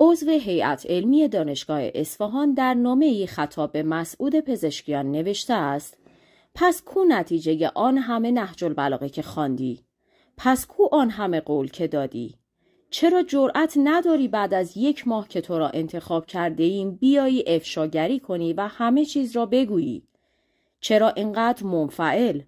عضو هیئت علمی دانشگاه اصفهان در ای خطاب به مسعود پزشکیان نوشته است پس کو نتیجه آن همه نهج البلاغه که خواندی پس کو آن همه قول که دادی چرا جرأت نداری بعد از یک ماه که تو را انتخاب کرده ایم بیایی افشاگری کنی و همه چیز را بگویی چرا اینقدر منفعل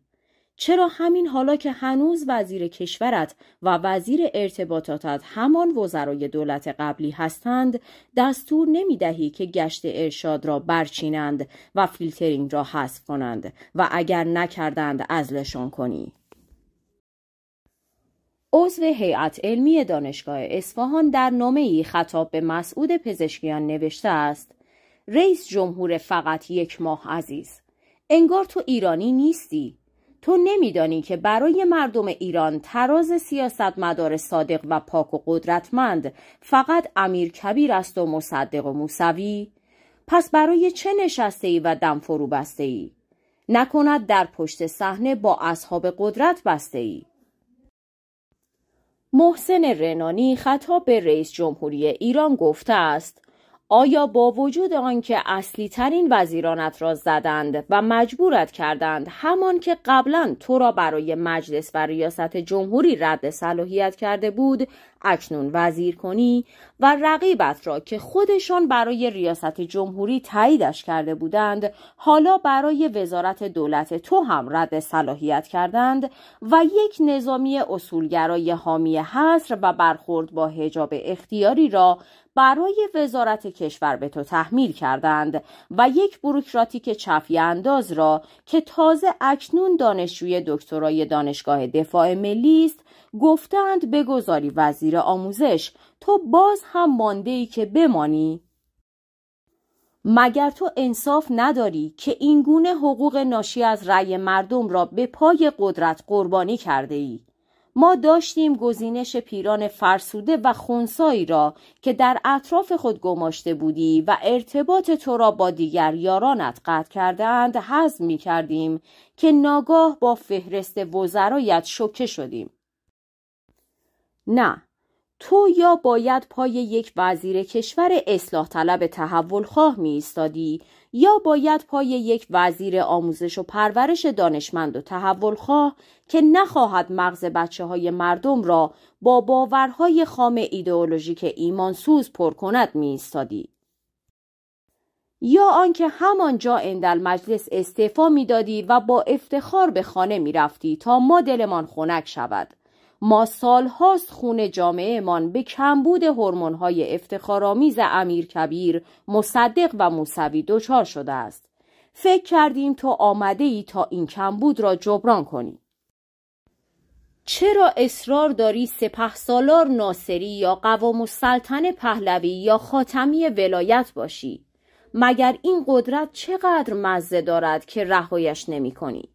چرا همین حالا که هنوز وزیر کشورت و وزیر ارتباطاتت همان وزرای دولت قبلی هستند دستور نمی دهی که گشت ارشاد را برچینند و فیلترینگ را حذف کنند و اگر نکردند ازلشان کنی؟ عضو هیئت علمی دانشگاه اصفهان در ای خطاب به مسعود پزشکیان نوشته است رئیس جمهور فقط یک ماه عزیز انگار تو ایرانی نیستی تو نمیدانی که برای مردم ایران تراز مدار صادق و پاک و قدرتمند فقط امیر کبیر است و مصدق و موسوی پس برای چه نشسته ای و دم فرو بسته ای نکند در پشت صحنه با اصحاب قدرت بسته ای محسن رنانی خطاب به رئیس جمهوری ایران گفته است آیا با وجود آنکه اصلی ترین وزیرانت را زدند و مجبورت کردند همان که قبلا تو را برای مجلس و ریاست جمهوری رد صلاحیت کرده بود اکنون وزیر کنی و رقیبت را که خودشان برای ریاست جمهوری تاییدش کرده بودند حالا برای وزارت دولت تو هم رد صلاحیت کردند و یک نظامی اصولگرای حامی حصر و برخورد با حجاب اختیاری را برای وزارت کشور به تو تحمیل کردند و یک بروکراتیک چفی انداز را که تازه اکنون دانشجوی دکترای دانشگاه دفاع ملی است گفتند بگذاری وزیر آموزش تو باز هم مانده ای که بمانی مگر تو انصاف نداری که اینگونه حقوق ناشی از رأی مردم را به پای قدرت قربانی کرده ای؟ ما داشتیم گزینش پیران فرسوده و خونسایی را که در اطراف خود گماشته بودی و ارتباط تو را با دیگر یارانت قطع کردند حزم می کردیم که ناگاه با فهرست وزرایت شکه شدیم. نه، تو یا باید پای یک وزیر کشور اصلاح طلب تحول خواه می استادی؟ یا باید پای یک وزیر آموزش و پرورش دانشمند و تحول خواه که نخواهد مغز بچه های مردم را با باورهای خام ایدئولوژیک ایمانسوز پر کند می استادی. یا آنکه همانجا اندل مجلس استعفا میدادی و با افتخار به خانه میرفتی تا ما دلمان خنک شود ما هاست خون جامعهمان به کمبود های افتخارآمیز امیر کبیر مصدق و موسوی دچار شده است فکر کردیم تو آمده ای تا این کمبود را جبران کنی چرا اصرار داری سپه سالار ناصری یا قوام السلطنه پهلوی یا خاتمی ولایت باشی؟ مگر این قدرت چقدر مزه دارد که رهایش نمی کنی؟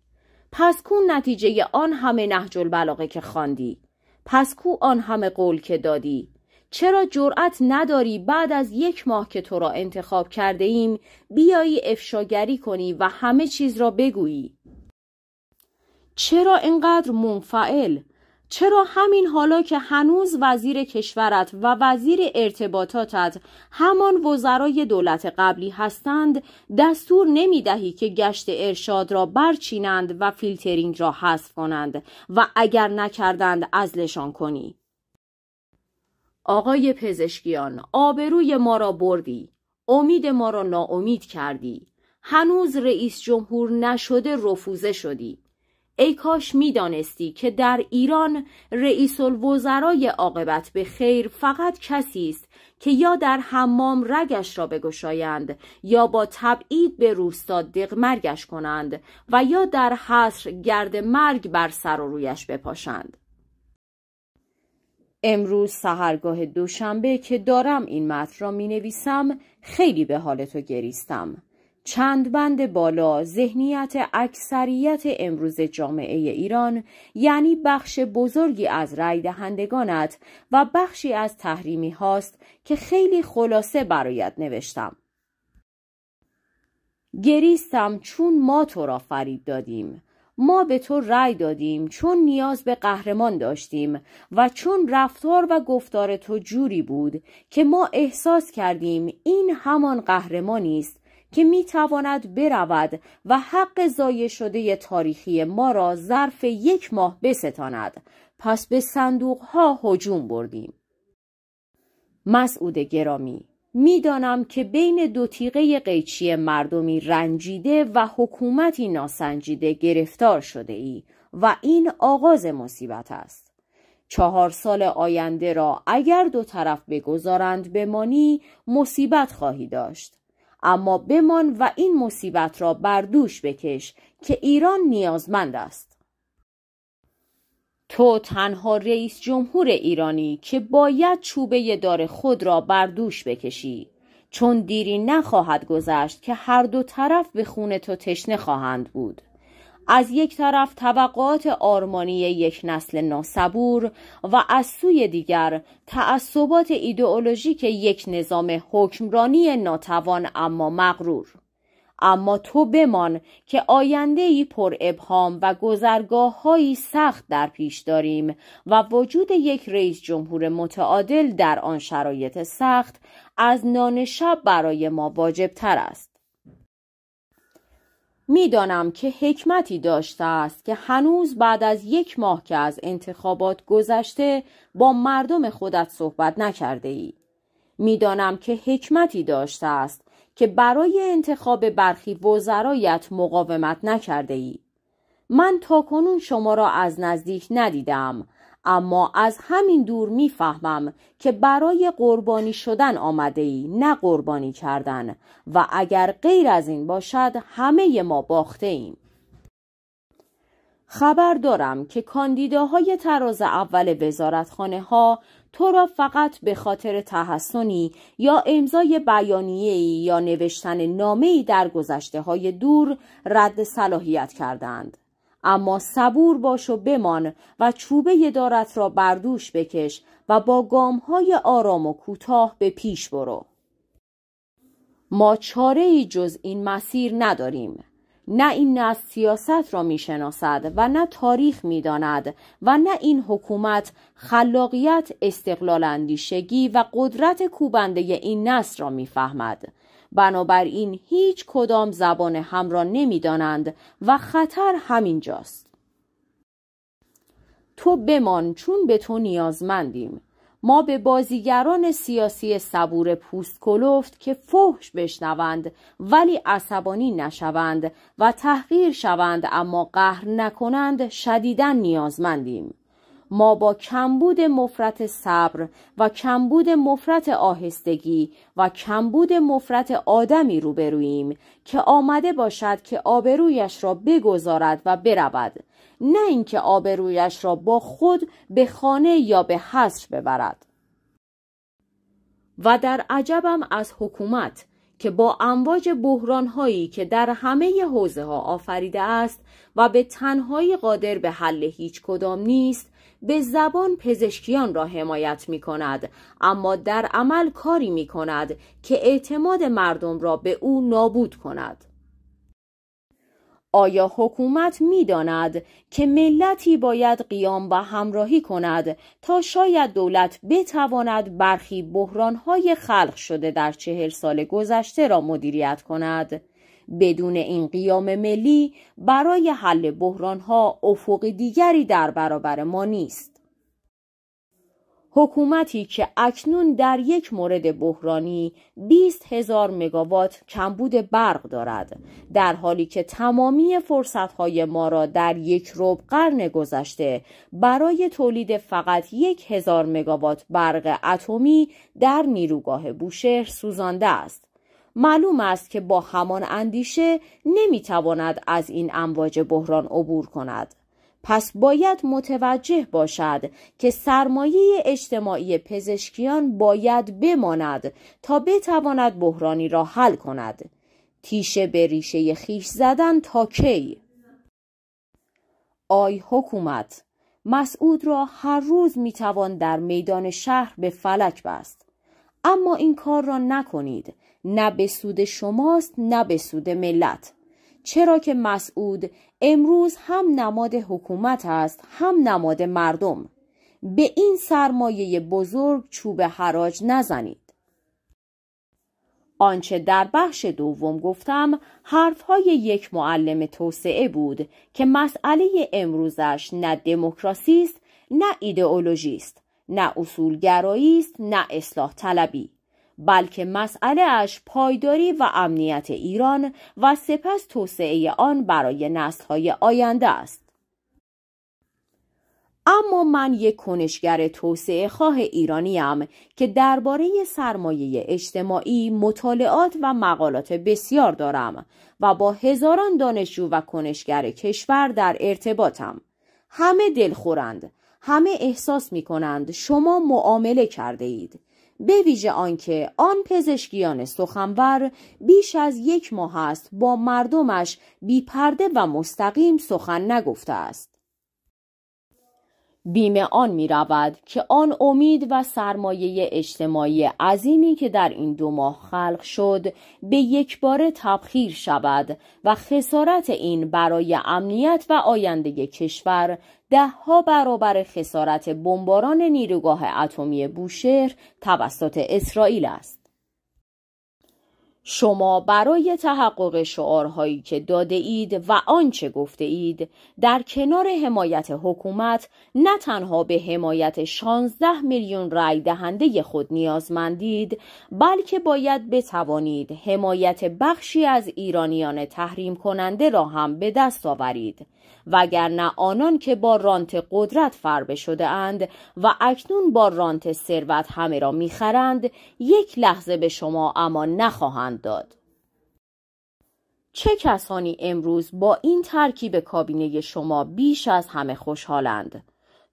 پس کو نتیجه آن همه نهج البلاغه که خواندی پس کو آن همه قول که دادی چرا جرأت نداری بعد از یک ماه که تو را انتخاب کرده ایم بیایی افشاگری کنی و همه چیز را بگویی چرا اینقدر منفعل چرا همین حالا که هنوز وزیر کشورت و وزیر ارتباطاتت همان وزرای دولت قبلی هستند دستور نمی دهی که گشت ارشاد را برچینند و فیلترینگ را حذف کنند و اگر نکردند ازلشان کنی آقای پزشکیان آبروی ما را بردی امید ما را ناامید کردی هنوز رئیس جمهور نشده رفوزه شدی ای کاش می که در ایران رئیس الوزرای عاقبت به خیر فقط کسی است که یا در حمام رگش را بگشایند یا با تبعید به روستا دقمرگش کنند و یا در حصر گرد مرگ بر سر و رویش بپاشند امروز سهرگاه دوشنبه که دارم این متن را می نویسم خیلی به حال تو گریستم چند بند بالا ذهنیت اکثریت امروز جامعه ایران یعنی بخش بزرگی از رای دهندگانت و بخشی از تحریمی هاست که خیلی خلاصه برایت نوشتم. گریستم چون ما تو را فرید دادیم ما به تو رأی دادیم چون نیاز به قهرمان داشتیم و چون رفتار و گفتار تو جوری بود که ما احساس کردیم این همان قهرمانی است که می تواند برود و حق ضایع شده تاریخی ما را ظرف یک ماه بستاند پس به صندوق ها هجوم بردیم مسعود گرامی میدانم که بین دو تیغه قیچی مردمی رنجیده و حکومتی ناسنجیده گرفتار شده ای و این آغاز مصیبت است چهار سال آینده را اگر دو طرف بگذارند بمانی مصیبت خواهی داشت اما بمان و این مصیبت را بر دوش بکش که ایران نیازمند است تو تنها رئیس جمهور ایرانی که باید چوبه دار خود را بر دوش بکشی چون دیری نخواهد گذشت که هر دو طرف به خون تو تشنه خواهند بود از یک طرف توقعات آرمانی یک نسل ناسبور و از سوی دیگر تعصبات ایدئولوژیک یک نظام حکمرانی ناتوان اما مغرور اما تو بمان که آینده ای پر ابهام و گذرگاه سخت در پیش داریم و وجود یک رئیس جمهور متعادل در آن شرایط سخت از نان شب برای ما واجب تر است. میدانم که حکمتی داشته است که هنوز بعد از یک ماه که از انتخابات گذشته با مردم خودت صحبت نکرده ای. میدانم که حکمتی داشته است که برای انتخاب برخی وزرایت مقاومت نکرده ای. من تا کنون شما را از نزدیک ندیدم اما از همین دور میفهمم که برای قربانی شدن آمده ای نه قربانی کردن و اگر غیر از این باشد همه ما باخته ایم. خبر دارم که کاندیداهای طراز اول وزارتخانه ها تو را فقط به خاطر تحسنی یا امضای بیانیه یا نوشتن نامه در گذشته های دور رد صلاحیت کردند. اما صبور باش و بمان و چوبه دارت را بردوش بکش و با های آرام و کوتاه به پیش برو ما چاره ای جز این مسیر نداریم نه این نه سیاست را میشناسد و نه تاریخ میداند و نه این حکومت خلاقیت استقلال اندیشگی و قدرت کوبنده این نسل را میفهمد بنابراین هیچ کدام زبان هم را دانند و خطر همینجاست تو بمان چون به تو نیازمندیم ما به بازیگران سیاسی صبور پوست کلفت که فحش بشنوند ولی عصبانی نشوند و تحقیر شوند اما قهر نکنند شدیدن نیازمندیم ما با کمبود مفرت صبر و کمبود مفرت آهستگی و کمبود مفرت آدمی روبرویم که آمده باشد که آبرویش را بگذارد و برود نه اینکه آبرویش را با خود به خانه یا به حصر ببرد و در عجبم از حکومت که با امواج بحران هایی که در همه حوزه ها آفریده است و به تنهایی قادر به حل هیچ کدام نیست به زبان پزشکیان را حمایت می کند اما در عمل کاری می کند که اعتماد مردم را به او نابود کند آیا حکومت می داند که ملتی باید قیام و همراهی کند تا شاید دولت بتواند برخی بحرانهای خلق شده در چهل سال گذشته را مدیریت کند؟ بدون این قیام ملی برای حل ها افق دیگری در برابر ما نیست حکومتی که اکنون در یک مورد بحرانی 20 هزار مگاوات کمبود برق دارد در حالی که تمامی فرصتهای ما را در یک رب قرن گذشته برای تولید فقط یک هزار مگاوات برق اتمی در نیروگاه بوشهر سوزانده است معلوم است که با همان اندیشه نمیتواند از این امواج بحران عبور کند پس باید متوجه باشد که سرمایه اجتماعی پزشکیان باید بماند تا بتواند بحرانی را حل کند تیشه به ریشه خیش زدن تا کی آی حکومت مسعود را هر روز میتوان در میدان شهر به فلک بست اما این کار را نکنید نه به سود شماست نه به سود ملت چرا که مسعود امروز هم نماد حکومت است هم نماد مردم به این سرمایه بزرگ چوب حراج نزنید آنچه در بخش دوم گفتم حرفهای یک معلم توسعه بود که مسئله امروزش نه دموکراسی است نه ایدئولوژی نه اصولگرایی است نه اصلاح طلبی بلکه مسئله اش پایداری و امنیت ایران و سپس توسعه آن برای های آینده است اما من یک کنشگر توسعه خواه ایرانیم که درباره سرمایه اجتماعی مطالعات و مقالات بسیار دارم و با هزاران دانشجو و کنشگر کشور در ارتباطم همه دلخورند همه احساس می کنند شما معامله کرده اید به ویژه آنکه آن پزشکیان سخنور بیش از یک ماه است با مردمش بی پرده و مستقیم سخن نگفته است بیم آن می رود که آن امید و سرمایه اجتماعی عظیمی که در این دو ماه خلق شد به یک بار تبخیر شود و خسارت این برای امنیت و آینده کشور دهها برابر خسارت بمباران نیروگاه اتمی بوشهر توسط اسرائیل است. شما برای تحقق شعارهایی که داده اید و آنچه گفته اید در کنار حمایت حکومت نه تنها به حمایت 16 میلیون رای دهنده خود نیازمندید بلکه باید بتوانید حمایت بخشی از ایرانیان تحریم کننده را هم به دست آورید وگرنه آنان که با رانت قدرت فربه شده اند و اکنون با رانت ثروت همه را میخرند یک لحظه به شما اما نخواهند داد. چه کسانی امروز با این ترکیب کابینه شما بیش از همه خوشحالند؟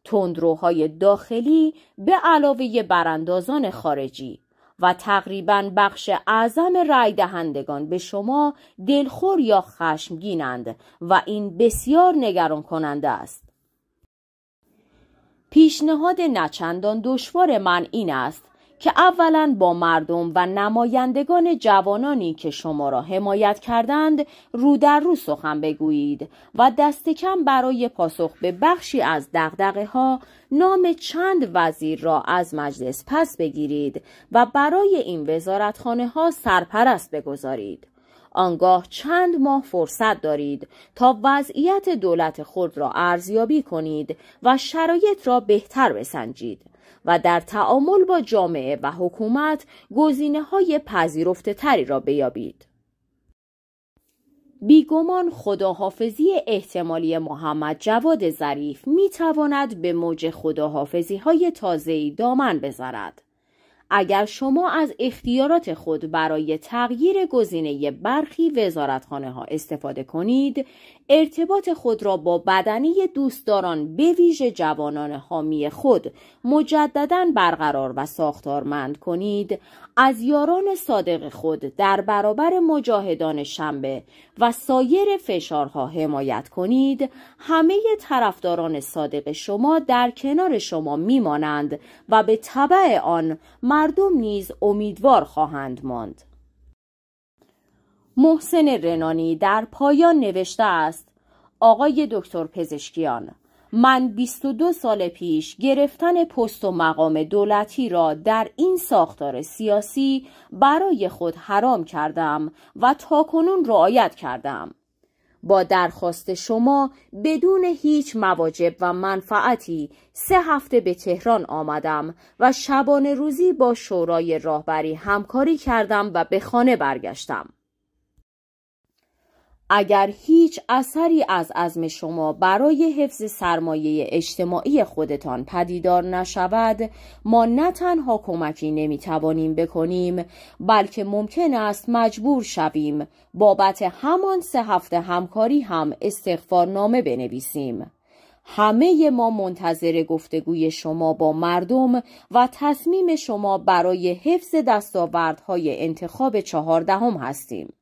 تندروهای داخلی به علاوه براندازان خارجی و تقریبا بخش اعظم رای دهندگان به شما دلخور یا خشمگینند و این بسیار نگران کننده است. پیشنهاد نچندان دشوار من این است که اولا با مردم و نمایندگان جوانانی که شما را حمایت کردند رو در رو سخن بگویید و دست کم برای پاسخ به بخشی از دقدقه ها نام چند وزیر را از مجلس پس بگیرید و برای این وزارتخانه ها سرپرست بگذارید. آنگاه چند ماه فرصت دارید تا وضعیت دولت خود را ارزیابی کنید و شرایط را بهتر بسنجید. و در تعامل با جامعه و حکومت گزینه های پذیرفته تری را بیابید. بیگمان خداحافظی احتمالی محمد جواد ظریف می به موج خداحافظی های دامن بزند. اگر شما از اختیارات خود برای تغییر گزینه برخی وزارتخانه ها استفاده کنید، ارتباط خود را با بدنی دوستداران به ویژه جوانان حامی خود مجددا برقرار و ساختارمند کنید از یاران صادق خود در برابر مجاهدان شنبه و سایر فشارها حمایت کنید همه طرفداران صادق شما در کنار شما میمانند و به طبع آن مردم نیز امیدوار خواهند ماند محسن رنانی در پایان نوشته است آقای دکتر پزشکیان من 22 سال پیش گرفتن پست و مقام دولتی را در این ساختار سیاسی برای خود حرام کردم و تا کنون رعایت کردم با درخواست شما بدون هیچ مواجب و منفعتی سه هفته به تهران آمدم و شبانه روزی با شورای راهبری همکاری کردم و به خانه برگشتم اگر هیچ اثری از عزم شما برای حفظ سرمایه اجتماعی خودتان پدیدار نشود ما نه تنها کمکی نمیتوانیم بکنیم بلکه ممکن است مجبور شویم بابت همان سه هفته همکاری هم نامه بنویسیم همه ما منتظر گفتگوی شما با مردم و تصمیم شما برای حفظ دستاوردهای انتخاب چهاردهم هستیم